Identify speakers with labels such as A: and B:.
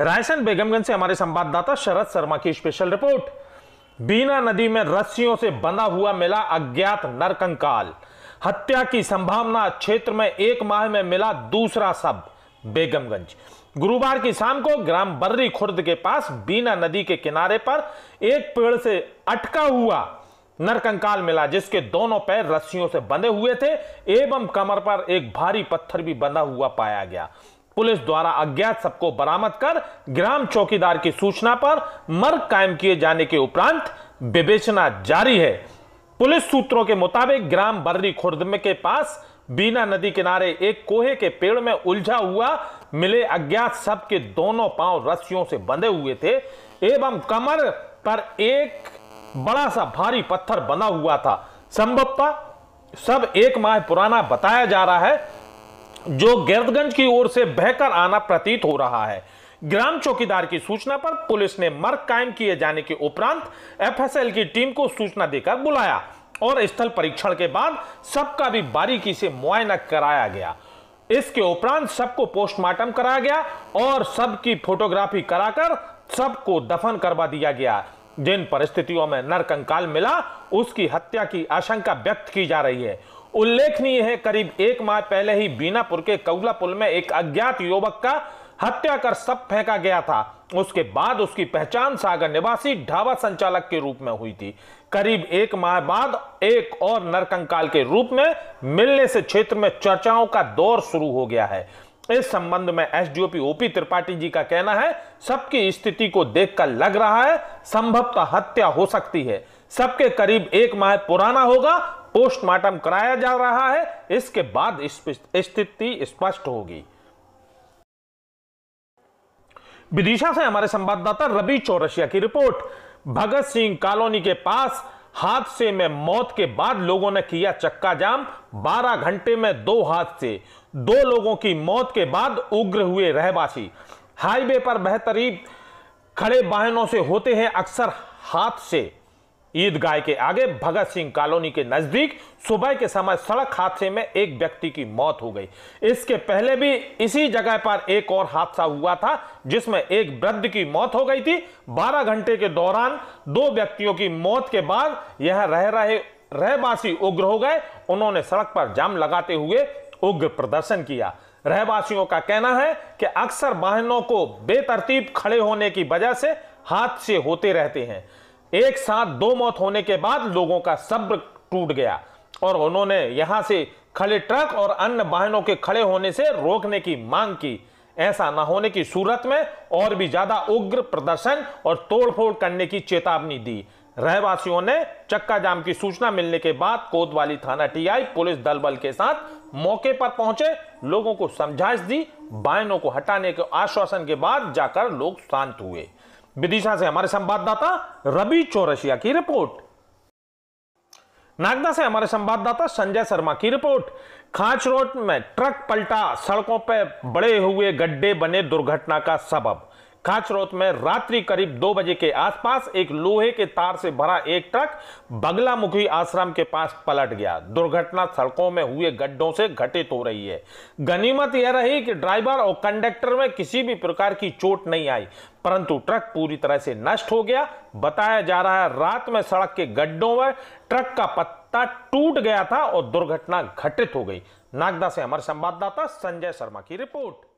A: रायसेन बेगमगंज से हमारे संवाददाता शरद शर्मा की स्पेशल रिपोर्ट बीना नदी में रस्सियों से बंधा हुआ मिला अज्ञात नरकंकाल हत्या की संभावना क्षेत्र में एक माह में मिला दूसरा शब बेगमगंज गुरुवार की शाम को ग्राम बर्री खुर्द के पास बीना नदी के किनारे पर एक पेड़ से अटका हुआ नरकंकाल मिला जिसके दोनों पैर रस्सियों से बंधे हुए थे एवं कमर पर एक भारी पत्थर भी बंधा हुआ पाया गया पुलिस द्वारा अज्ञात सबको बरामद कर ग्राम चौकीदार की सूचना पर मर्ग कायम किए जाने के उपरांत विवेचना जारी है पुलिस सूत्रों के मुताबिक ग्राम बर्री खुर्द के पास बीना नदी किनारे एक कोहे के पेड़ में उलझा हुआ मिले अज्ञात सब के दोनों पांव रस्सियों से बंधे हुए थे एवं कमर पर एक बड़ा सा भारी पत्थर बना हुआ था संभवतः सब एक माह पुराना बताया जा रहा है जो गिरदगंज की ओर से बहकर आना प्रतीत हो रहा है ग्राम चौकीदार की सूचना पर पुलिस ने मर्ग कायम किए जाने के उपरांत एफएसएल की टीम को सूचना देकर बुलाया और स्थल परीक्षण के बाद सबका भी बारीकी से मुआयना कराया गया इसके उपरांत सबको पोस्टमार्टम कराया गया और सबकी फोटोग्राफी कराकर सबको दफन करवा दिया गया जिन परिस्थितियों में नरकंकाल मिला उसकी हत्या की आशंका व्यक्त की जा रही है उल्लेखनीय है करीब एक माह पहले ही बीनापुर के कौला पुल में एक अज्ञात युवक का हत्या कर सब फेंका गया था उसके बाद उसकी पहचान सागर निवासी ढाबा संचालक के रूप में हुई थी करीब एक माह बाद एक और नरकंकाल के रूप में मिलने से क्षेत्र में चर्चाओं का दौर शुरू हो गया है इस संबंध में एसडीओपी ओपी त्रिपाठी जी का कहना है सबकी स्थिति को देखकर लग रहा है संभवतः हत्या हो सकती है सबके करीब एक माह पुराना होगा पोस्टमार्टम कराया जा रहा है इसके बाद स्थिति स्पष्ट होगी विदिशा से हमारे संवाददाता रवि चौरसिया की रिपोर्ट भगत सिंह कॉलोनी के पास हादसे में मौत के बाद लोगों ने किया चक्का जाम 12 घंटे में दो हादसे दो लोगों की मौत के बाद उग्र हुए रहवासी हाईवे पर बेहतरीन खड़े वाहनों से होते हैं अक्सर हादसे ईदगाह के आगे भगत सिंह कॉलोनी के नजदीक सुबह के समय सड़क हादसे में एक व्यक्ति की मौत हो गई इसके पहले भी इसी जगह पर एक और हादसा हुआ था जिसमें एक वृद्ध की मौत हो गई थी 12 घंटे के दौरान दो व्यक्तियों की मौत के बाद यह रह रहे रहवासी उग्र हो गए उन्होंने सड़क पर जाम लगाते हुए उग्र प्रदर्शन किया रहवासियों का कहना है कि अक्सर वाहनों को बेतरतीब खड़े होने की वजह से हादसे होते रहते हैं एक साथ दो मौत होने के बाद लोगों का सब्र टूट गया और उन्होंने यहां से खड़े ट्रक और अन्य वाहनों के खड़े होने से रोकने की मांग की ऐसा न होने की सूरत में और भी ज्यादा उग्र प्रदर्शन और तोड़फोड़ करने की चेतावनी दी रहवासियों ने चक्का जाम की सूचना मिलने के बाद कोतवाली थाना टीआई पुलिस दल बल के साथ मौके पर पहुंचे लोगों को समझाइश दी वाहनों को हटाने के आश्वासन के बाद जाकर लोग शांत हुए विदिशा से हमारे संवाददाता रवि चौरसिया की रिपोर्ट नागदा से हमारे संवाददाता संजय शर्मा की रिपोर्ट खांच रोड में ट्रक पलटा सड़कों पर बड़े हुए गड्ढे बने दुर्घटना का सबब खाचरोत में रात्रि करीब दो बजे के आसपास एक लोहे के तार से भरा एक ट्रक बगलामुखी आश्रम के पास पलट गया दुर्घटना सड़कों में हुए गड्ढों से घटित हो रही है गनीमत यह रही कि ड्राइवर और कंडक्टर में किसी भी प्रकार की चोट नहीं आई परंतु ट्रक पूरी तरह से नष्ट हो गया बताया जा रहा है रात में सड़क के गड्ढों में ट्रक का पत्ता टूट गया था और दुर्घटना घटित हो गई नागदा से हमारे संवाददाता संजय शर्मा की रिपोर्ट